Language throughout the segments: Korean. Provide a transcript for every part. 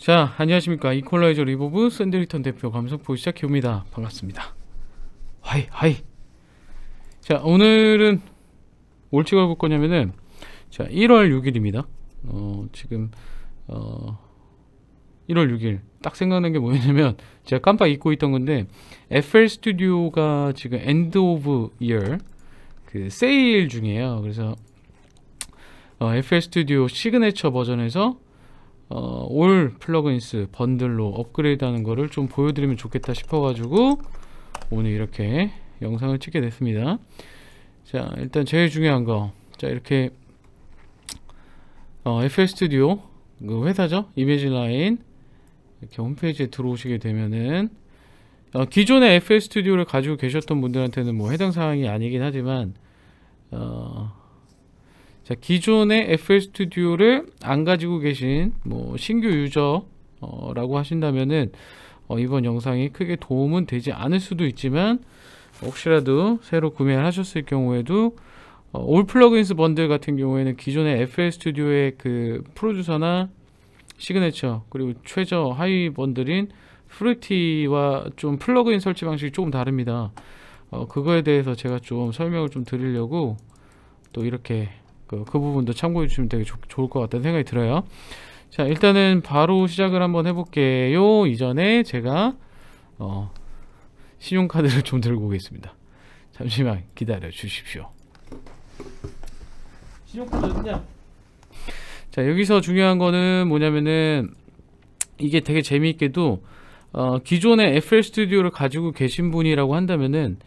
자 안녕하십니까 이퀄라이저 리보브 샌드리턴 대표 감성포 시작해옵니다 반갑습니다 하이 하이 자 오늘은 올치가 볼 거냐면은 자 1월 6일입니다 어 지금 어 1월 6일 딱 생각난 게 뭐였냐면 제가 깜빡 잊고 있던 건데 FL 스튜디오가 지금 엔드 오브 이그 세일 중이에요 그래서 어, FL 스튜디오 시그네처 버전에서 어, 올 플러그인스 번들로 업그레이드하는 거를 좀 보여드리면 좋겠다 싶어가지고 오늘 이렇게 영상을 찍게 됐습니다. 자 일단 제일 중요한 거자 이렇게 어, FL 스튜디오 그 회사죠 이미지 라인 이렇게 홈페이지에 들어오시게 되면은 어, 기존의 FL 스튜디오를 가지고 계셨던 분들한테는 뭐 해당 사항이 아니긴 하지만 어, 자, 기존의 FL 스튜디오를 안 가지고 계신 뭐 신규 유저라고 하신다면은 어, 이번 영상이 크게 도움은 되지 않을 수도 있지만 혹시라도 새로 구매를 하셨을 경우에도 어, 올 플러그인스 번들 같은 경우에는 기존의 FL 스튜디오의 그 프로듀서나 시그네처 그리고 최저 하위 번들인 프루티와 좀 플러그인 설치 방식이 조금 다릅니다 어, 그거에 대해서 제가 좀 설명을 좀 드리려고 또 이렇게 그, 그 부분도 참고해 주시면 되게 조, 좋을 것 같다는 생각이 들어요 자 일단은 바로 시작을 한번 해볼게요 이전에 제가 어, 신용카드를 좀 들고 오겠습니다 잠시만 기다려 주십시오 신용카드 어디냐 자 여기서 중요한 거는 뭐냐면은 이게 되게 재미있게도 어, 기존의 FL 스튜디오를 가지고 계신 분이라고 한다면은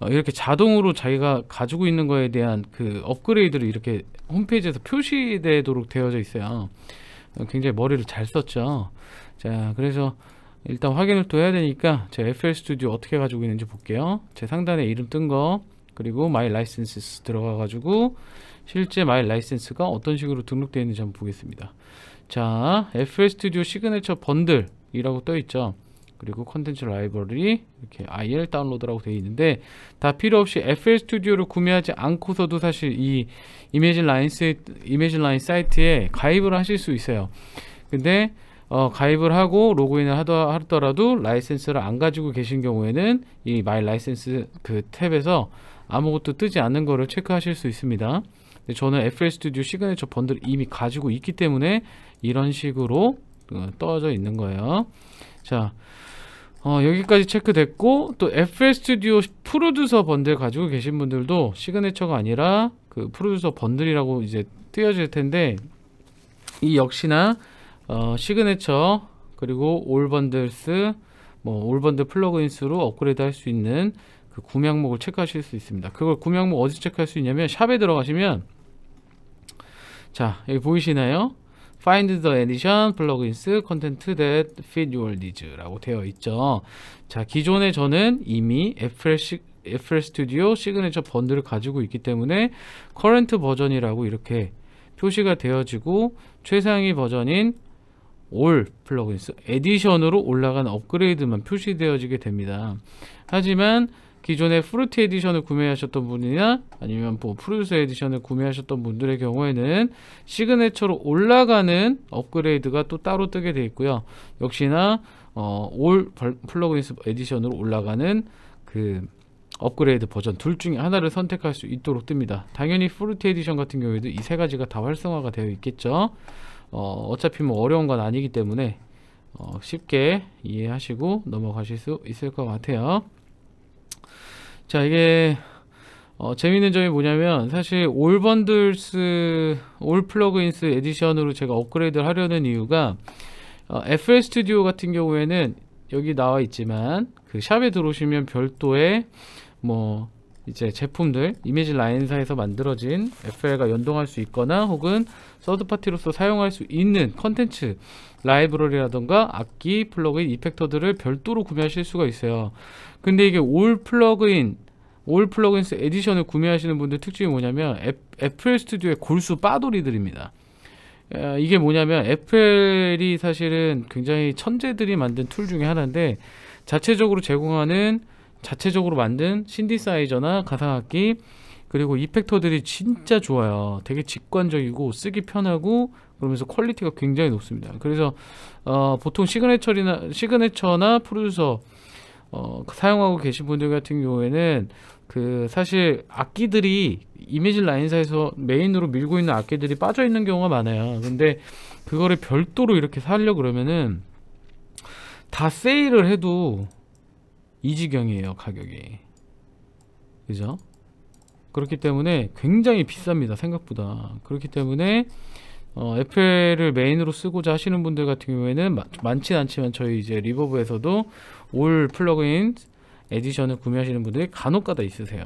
어, 이렇게 자동으로 자기가 가지고 있는 거에 대한 그 업그레이드를 이렇게 홈페이지에서 표시되도록 되어져 있어요 어, 굉장히 머리를 잘 썼죠 자 그래서 일단 확인을 또 해야 되니까 제 FL 스튜디오 어떻게 가지고 있는지 볼게요 제 상단에 이름 뜬 거 그리고 마이 라이센스 들어가 가지고 실제 마이 라이센스가 어떤 식으로 등록되어 있는지 한번 보겠습니다 자 FL 스튜디오 시그네처 번들이라고 떠 있죠 그리고 컨텐츠 라이브러리 이렇게 IL 다운로드라고 되어 있는데 다 필요 없이 FL 스튜디오를 구매하지 않고서도 사실 이 이미지 라인 스 이미지 라인 사이트에 가입을 하실 수 있어요. 근데 어, 가입을 하고 로그인을 하더, 하더라도 라이센스를 안 가지고 계신 경우에는 이 마이 라이센스 그 탭에서 아무것도 뜨지 않는 거를 체크하실 수 있습니다. 근데 저는 FL 스튜디오 시그니처 번들 이미 가지고 있기 때문에 이런 식으로 어, 떠져 있는 거예요. 자 어, 여기까지 체크됐고 또 FL 스튜디오 프로듀서 번들 가지고 계신 분들도 시그네처가 아니라 그 프로듀서 번들이라고 이제 띄워질 텐데 이 역시나 어, 시그네처 그리고 올 번들스 뭐 올 번들 플러그인스로 업그레이드 할 수 있는 그 구매 항목을 체크하실 수 있습니다. 그걸 구매 항목 어디서 체크할 수 있냐면 샵에 들어가시면 자 여기 보이시나요? find the e d i t i o n plugins content that fit your needs라고 되어 있죠. 자, 기존에 저는 이미 애플 시, 애플 스튜디오 시그니처 번들을 가지고 있기 때문에 커런트 버전이라고 이렇게 표시가 되어지고 최상위 버전인 올 플러그인스 에디션으로 올라간 업그레이드만 표시되어지게 됩니다. 하지만 기존에 프루트 에디션을 구매하셨던 분이나 아니면 뭐 프루스 에디션을 구매하셨던 분들의 경우에는 시그네처로 올라가는 업그레이드가 또 따로 뜨게 되어 있고요. 역시나 어, 올 플러그인스 에디션으로 올라가는 그 업그레이드 버전 둘 중에 하나를 선택할 수 있도록 뜹니다. 당연히 프루트 에디션 같은 경우에도 이 세 가지가 다 활성화가 되어 있겠죠. 어, 어차피 뭐 어려운 건 아니기 때문에 어, 쉽게 이해하시고 넘어가실 수 있을 것 같아요. 자 이게 어, 재밌는 점이 뭐냐면 사실 올 번들스 올 플러그인스 에디션으로 제가 업그레이드를 하려는 이유가 어, FL 스튜디오 같은 경우에는 여기 나와 있지만 그 샵에 들어오시면 별도의 뭐 이제 제품들 이미지 라인사에서 만들어진 FL과 연동할 수 있거나 혹은 서드파티로서 사용할 수 있는 컨텐츠 라이브러리라던가 악기, 플러그인, 이펙터들을 별도로 구매하실 수가 있어요 근데 이게 올 플러그인 올 플러그인스 에디션을 구매하시는 분들 특징이 뭐냐면 애플 스튜디오의 골수 빠돌이들입니다 이게 뭐냐면 애플이 사실은 굉장히 천재들이 만든 툴 중에 하나인데 자체적으로 제공하는 자체적으로 만든 신디사이저나 가상악기 그리고 이펙터들이 진짜 좋아요. 되게 직관적이고 쓰기 편하고 그러면서 퀄리티가 굉장히 높습니다. 그래서 어, 보통 시그네처나 시그네처나 프로듀서 어, 그 사용하고 계신 분들 같은 경우에는 그 사실 악기들이 이미지 라인사에서 메인으로 밀고 있는 악기들이 빠져 있는 경우가 많아요. 근데 그거를 별도로 이렇게 살려 그러면은 다 세일을 해도 이 지경이에요 가격이. 그죠? 그렇기 때문에 굉장히 비쌉니다. 생각보다. 그렇기 때문에 어, FL을 메인으로 쓰고자 하시는 분들 같은 경우에는 마, 많진 않지만 저희 이제 리버브에서도 올 플러그인 에디션을 구매하시는 분들이 간혹가다 있으세요.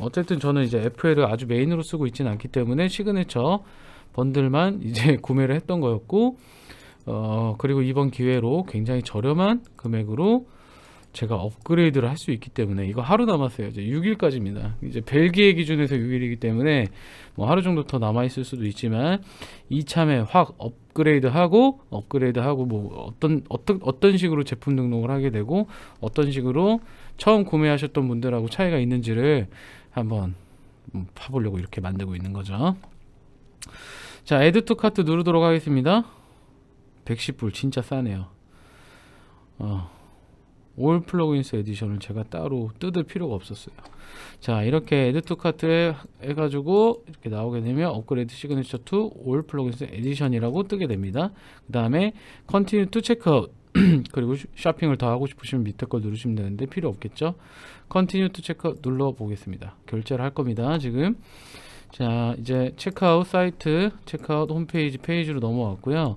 어쨌든 저는 이제 FL을 아주 메인으로 쓰고 있지는 않기 때문에 시그니처 번들만 이제 구매를 했던 거였고 어, 그리고 이번 기회로 굉장히 저렴한 금액으로 제가 업그레이드를 할 수 있기 때문에 이거 하루 남았어요 이제 6일까지입니다 이제 벨기에 기준에서 6일이기 때문에 뭐 하루 정도 더 남아 있을 수도 있지만 이참에 확 업그레이드하고 업그레이드하고 뭐 어떤 어떤 어떤 식으로 제품 등록을 하게 되고 어떤 식으로 처음 구매하셨던 분들하고 차이가 있는지를 한번 음, 파보려고 이렇게 만들고 있는 거죠 자 에드 투 카트 누르도록 하겠습니다 110불 진짜 싸네요 어. 올 플러그인스 에디션을 제가 따로 뜯을 필요가 없었어요 자 이렇게 에드 투 카트에 해가지고 이렇게 나오게 되면 업그레이드 시그니처 2 올 플러그인스 에디션이라고 뜨게 됩니다 그 다음에 컨티뉴 투 체크아웃 그리고 쇼핑을 더 하고 싶으시면 밑에 걸 누르시면 되는데 필요 없겠죠 컨티뉴 투 체크아웃 눌러 보겠습니다 결제를 할 겁니다 지금 자 이제 체크아웃 사이트 체크아웃 홈페이지 페이지로 넘어왔고요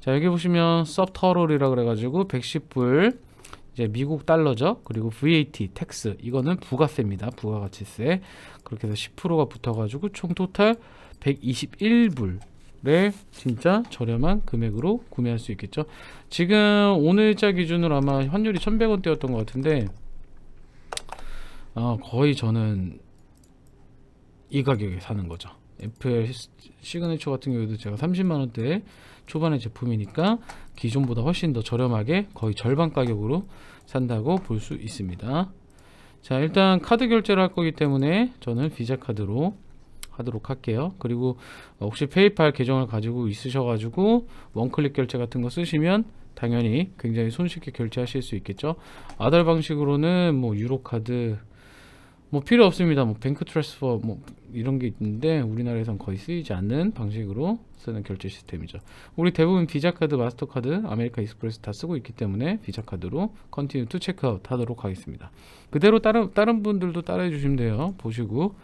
자 여기 보시면 서브터롤이라 그래가지고 110불 이제 미국 달러죠. 그리고 VAT, 텍스 이거는 부가세입니다. 부가가치세. 그렇게 해서 10%가 붙어가지고 총 토탈 1 2 1불 네, 진짜 저렴한 금액으로 구매할 수 있겠죠. 지금 오늘자 기준으로 아마 환율이 1,100원대였던 것 같은데 어, 거의 저는 이 가격에 사는 거죠. FL 시그니처 같은 경우에도 제가 30만원대 초반의 제품이니까 기존보다 훨씬 더 저렴하게 거의 절반 가격으로 산다고 볼 수 있습니다 자 일단 카드 결제를 할 거기 때문에 저는 비자 카드로 하도록 할게요 그리고 어, 혹시 페이팔 계정을 가지고 있으셔 가지고 원클릭 결제 같은 거 쓰시면 당연히 굉장히 손쉽게 결제하실 수 있겠죠 아달 방식으로는 뭐 유로카드 뭐 필요 없습니다. 뭐 뱅크 트랜스퍼 뭐 이런 게 있는데 우리나라에선 거의 쓰이지 않는 방식으로 쓰는 결제 시스템이죠. 우리 대부분 비자 카드, 마스터 카드, 아메리카 익스프레스 다 쓰고 있기 때문에 비자 카드로 컨티뉴 투 체크아웃 하도록 하겠습니다. 그대로 다른 다른 분들도 따라해 주시면 돼요. 보시고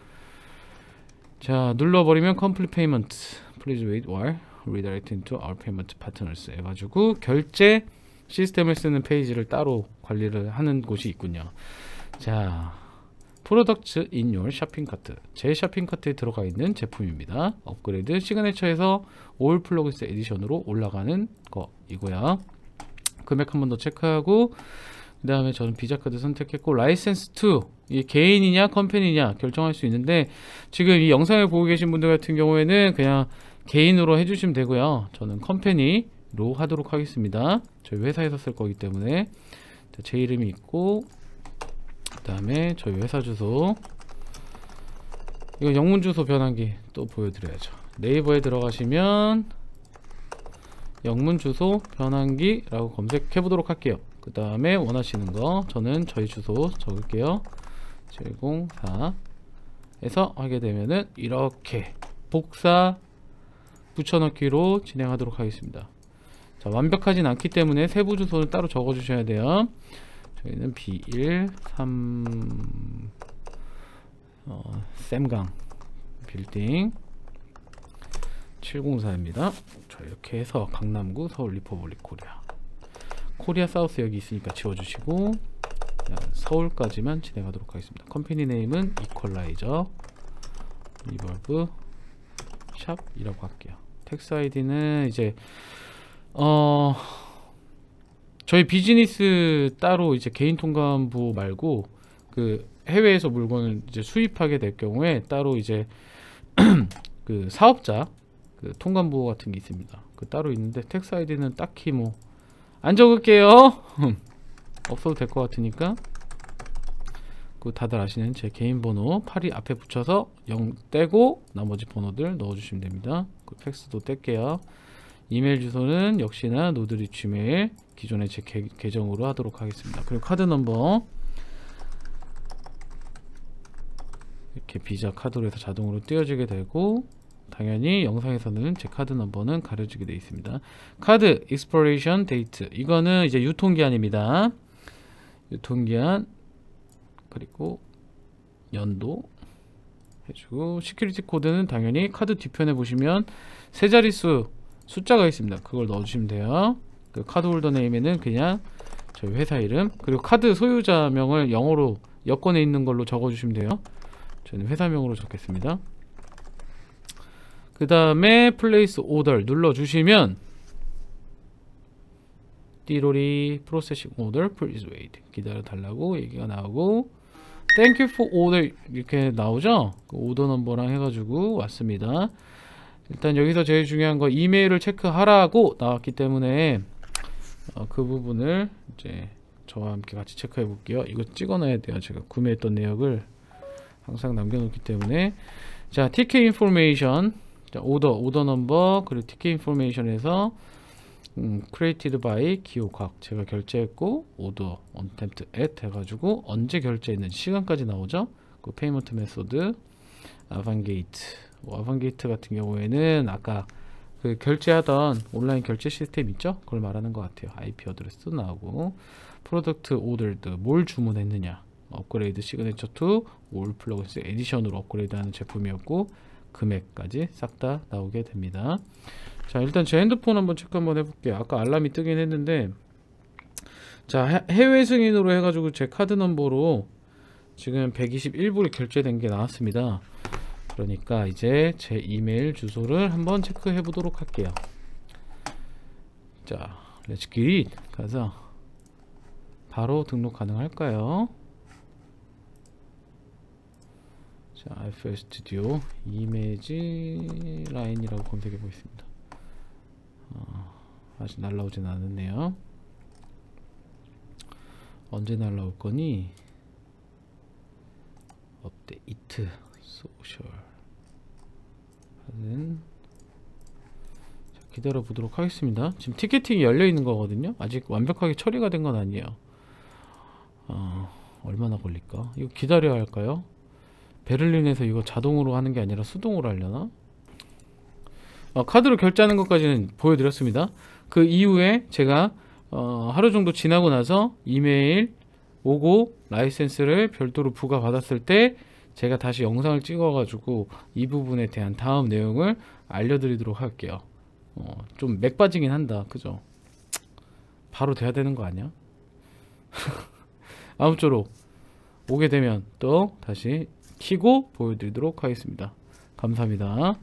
자 눌러버리면 컴플리 페이먼트. e payment please wait while redirect into our payment partners 해가지고 결제 시스템을 쓰는 페이지를 따로 관리를 하는 곳이 있군요. 자 프로덕트 인율 쇼핑카트 제 쇼핑카트에 들어가 있는 제품입니다 업그레이드 시그네처에서 올 플러그스 에디션으로 올라가는 거이고요 금액 한 번 더 체크하고 그 다음에 저는 비자카드 선택했고 라이센스 2이 개인이냐 컴퍼니냐 결정할 수 있는데 지금 이 영상을 보고 계신 분들 같은 경우에는 그냥 개인으로 해주시면 되고요 저는 컴퍼니로 하도록 하겠습니다 저희 회사에서 쓸 거기 때문에 제 이름이 있고 다음에 저희 회사 주소 이거 영문 주소 변환기 또 보여드려야죠 네이버에 들어가시면 영문 주소 변환기라고 검색해 보도록 할게요 그 다음에 원하시는 거 저는 저희 주소 적을게요 704에서 하게 되면은 이렇게 복사 붙여넣기로 진행하도록 하겠습니다 자 완벽하진 않기 때문에 세부 주소를 따로 적어 주셔야 돼요 저희는 B1 3 어, 쌤강 빌딩 704입니다. 자 이렇게 해서 강남구 서울 리퍼블릭 코리아 코리아 사우스 여기 있으니까 지워주시고 서울까지만 진행하도록 하겠습니다. 컴퍼니 네임은 이퀄라이저 리버브 샵이라고 할게요. 텍스 아이디는 이제 어 저희 비즈니스 따로 이제 개인 통관부 말고 그 해외에서 물건을 이제 수입하게 될 경우에 따로 이제 그 사업자 그통관부 같은 게 있습니다. 그 따로 있는데 텍스 아이디는 딱히 뭐 안 적을게요. 없어도 될 것 같으니까 그 다들 아시는 제 개인 번호 8이 앞에 붙여서 0 떼고 나머지 번호들 넣어주시면 됩니다. 그 팩스도 뗄게요. 이메일 주소는 역시나 노드리치 메일 기존의 제 개, 계정으로 하도록 하겠습니다. 그리고 카드 넘버 이렇게 비자 카드로 해서 자동으로 띄워지게 되고 당연히 영상에서는 제 카드 넘버는 가려지게 되어 있습니다. 카드 익스퍼레이션 데이트 이거는 이제 유통기한입니다. 유통기한 그리고 연도 해주고 시큐리티 코드는 당연히 카드 뒤편에 보시면 세 자릿수 숫자가 있습니다. 그걸 넣어주시면 돼요. 그 카드 홀더 네임에는 그냥 저희 회사 이름 그리고 카드 소유자명을 영어로 여권에 있는 걸로 적어주시면 돼요. 저는 회사명으로 적겠습니다. 그 다음에 플레이스 오더 눌러주시면 띠로리 프로세싱 오더 플리즈 웨이트 기다려 달라고 얘기가 나오고 땡큐 포 오더 이렇게 나오죠? 그 오더 넘버랑 해가지고 왔습니다. 일단 여기서 제일 중요한 건 이메일을 체크하라고 나왔기 때문에 어, 그 부분을 이제 저와 함께 같이 체크해 볼게요 이거 찍어놔야 돼요 제가 구매했던 내역을 항상 남겨놓기 때문에 자 TK 인포메이션 자, 오더 오더 넘버 그리고 TK 인포메이션에서 음, created by 기호학 제가 결제했고 오더 언템트 at 해가지고 언제 결제했는지 시간까지 나오죠 그 페이먼트 메소드 아반게이트 아반게이트 뭐 같은 경우에는 아까 그 결제하던 온라인 결제 시스템 있죠? 그걸 말하는 것 같아요. IP 어드레스 도 나오고 프로덕트 오더드 뭘 주문했느냐 업그레이드 시그니처 투 올 플러그스 에디션으로 업그레이드하는 제품이었고 금액까지 싹 다 나오게 됩니다. 자 일단 제 핸드폰 한번 체크 한번 해볼게요. 아까 알람이 뜨긴 했는데 자 해외 승인으로 해가지고 제 카드 넘버로 지금 121불이 결제된 게 나왔습니다. 그러니까 이제 제 이메일 주소를 한번 체크해 보도록 할게요 자 렛츠 기릿 가서 바로 등록 가능할까요 자 FL 스튜디오 이미지 라인이라고 검색해 보겠습니다 어, 아직 날라오진 않았네요 언제 날라올 거니 업데이트 소셜 음. 기다려 보도록 하겠습니다 지금 티켓팅이 열려 있는 거거든요 아직 완벽하게 처리가 된 건 아니에요 어, 얼마나 걸릴까 이거 기다려야 할까요 베를린에서 이거 자동으로 하는 게 아니라 수동으로 하려나 어, 카드로 결제하는 것까지는 보여드렸습니다 그 이후에 제가 어, 하루 정도 지나고 나서 이메일 오고 라이센스를 별도로 부과받았을 때 제가 다시 영상을 찍어가지고 이 부분에 대한 다음 내용을 알려드리도록 할게요. 어, 좀 맥빠지긴 한다. 그죠? 바로 돼야 되는 거 아니야? 아무쪼록 오게 되면 또 다시 키고 보여드리도록 하겠습니다. 감사합니다.